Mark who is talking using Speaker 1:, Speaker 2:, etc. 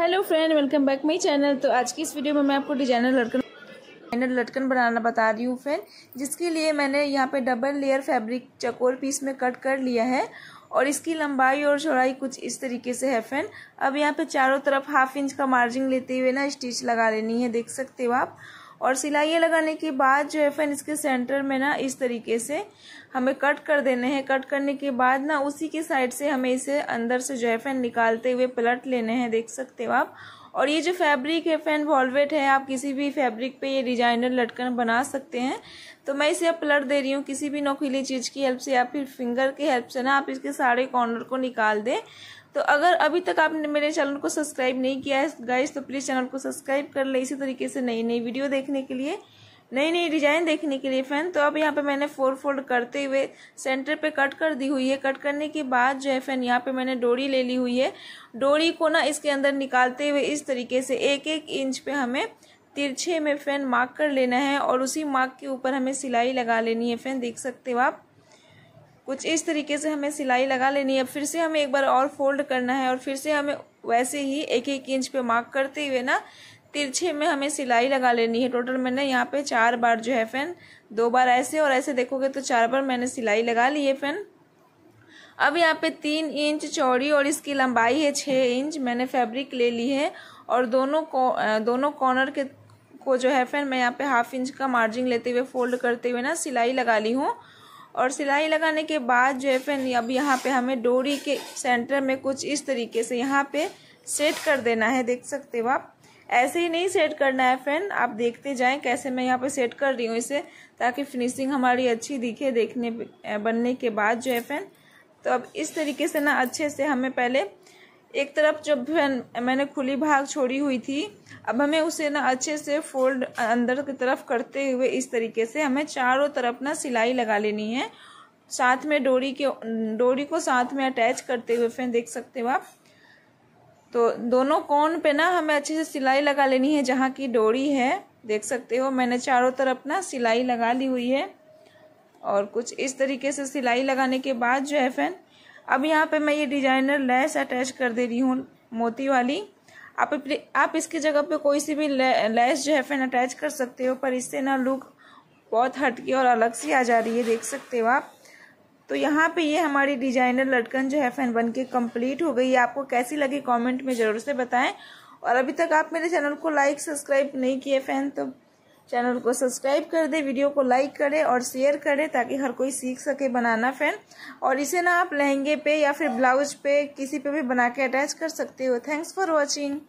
Speaker 1: hello friend welcome back my channel तो आज की इस वीडियो में मैं आपको डिजाइनर लटकन डिजाइनर लटकन बनाना बता रही हूँ फ्रेंड जिसके लिए मैंने यहाँ पे डबल लेयर फैब्रिक चकोर पीस में कट कर लिया है और इसकी लंबाई और चौड़ाई कुछ इस तरीके से है फ्रेंड अब यहाँ पे चारों तरफ हाफ इंच का मार्जिन लेते हुए ना स्टिच लगा लेनी है देख सकते हो आप और सिलाइयाँ लगाने के बाद जो है फैन इसके सेंटर में ना इस तरीके से हमें कट कर देने हैं कट करने के बाद ना उसी के साइड से हमें इसे अंदर से जो है फैन निकालते हुए पलट लेने हैं देख सकते हो आप और ये जो फैब्रिक है फैन वॉलवेट है आप किसी भी फैब्रिक पे ये डिजाइनर लटकन बना सकते हैं तो मैं इसे आप पलट दे रही हूँ किसी भी नोखिली चीज़ की हेल्प से या फिर फिंगर की हेल्प से ना आप इसके सारे कॉर्नर को निकाल दें तो अगर अभी तक आपने मेरे चैनल को सब्सक्राइब नहीं किया है गाइस तो प्लीज़ चैनल को सब्सक्राइब कर ले इसी तरीके से नई नई वीडियो देखने के लिए नई नई डिजाइन देखने के लिए फैन तो अब यहाँ पे मैंने फोर फोल्ड करते हुए सेंटर पे कट कर दी हुई है कट करने के बाद जो है फैन यहाँ पे मैंने डोरी ले ली हुई है डोरी को ना इसके अंदर निकालते हुए इस तरीके से एक एक इंच पे हमें तिरछे में फैन मार्क कर लेना है और उसी मार्क के ऊपर हमें सिलाई लगा लेनी है फैन देख सकते हो आप कुछ इस तरीके से हमें सिलाई लगा लेनी है फिर से हमें एक बार और फोल्ड करना है और फिर से हमें वैसे ही एक एक इंच पे मार्क करते हुए ना तिरछे में हमें सिलाई लगा लेनी है टोटल मैंने यहाँ पे चार बार जो है फैन दो बार ऐसे और ऐसे देखोगे तो चार बार मैंने सिलाई लगा ली है फैन अब यहाँ पे तीन इंच चौड़ी और इसकी लंबाई है छः इंच मैंने फैब्रिक ले ली है और दोनों को दोनों कॉर्नर के को जो है फैन मैं यहाँ पे हाफ इंच का मार्जिन लेते हुए फोल्ड करते हुए ना सिलाई लगा ली हूँ और सिलाई लगाने के बाद जो है फिर अब यहाँ पे हमें डोरी के सेंटर में कुछ इस तरीके से यहाँ पे सेट कर देना है देख सकते हो आप ऐसे ही नहीं सेट करना है फ्रेंड आप देखते जाएं कैसे मैं यहाँ पे सेट कर रही हूँ इसे ताकि फिनिशिंग हमारी अच्छी दिखे देखने बनने के बाद जो है फ्रेंड तो अब इस तरीके से ना अच्छे से हमें पहले एक तरफ जब मैंने खुली भाग छोड़ी हुई थी अब हमें उसे ना अच्छे से फोल्ड अंदर की तरफ करते हुए इस तरीके से हमें चारों तरफ ना सिलाई लगा लेनी है साथ में डोरी के डोरी को साथ में अटैच करते हुए फिर देख सकते हो आप तो दोनों कोण पे ना हमें अच्छे से सिलाई लगा लेनी है जहाँ की डोरी है देख सकते हो मैंने चारों तरफ ना सिलाई लगा ली हुई है और कुछ इस तरीके से सिलाई लगाने के बाद जो है फैन अब यहाँ पे मैं ये डिजाइनर लेस अटैच कर दे रही हूँ मोती वाली आप आप इसकी जगह पे कोई सी भी लेस जो है फैन अटैच कर सकते हो पर इससे ना लुक बहुत हटके और अलग सी आ जा रही है देख सकते हो आप तो यहाँ पे ये हमारी डिजाइनर लटकन जो है फैन बन के कम्प्लीट हो गई है आपको कैसी लगी कॉमेंट में ज़रूर से बताएं और अभी तक आप मेरे चैनल को लाइक सब्सक्राइब नहीं किए फैन तो चैनल को सब्सक्राइब कर दे वीडियो को लाइक करें और शेयर करें ताकि हर कोई सीख सके बनाना फैन और इसे ना आप लहंगे पे या फिर ब्लाउज पे किसी पे भी बना के अटैच कर सकते हो थैंक्स फॉर वॉचिंग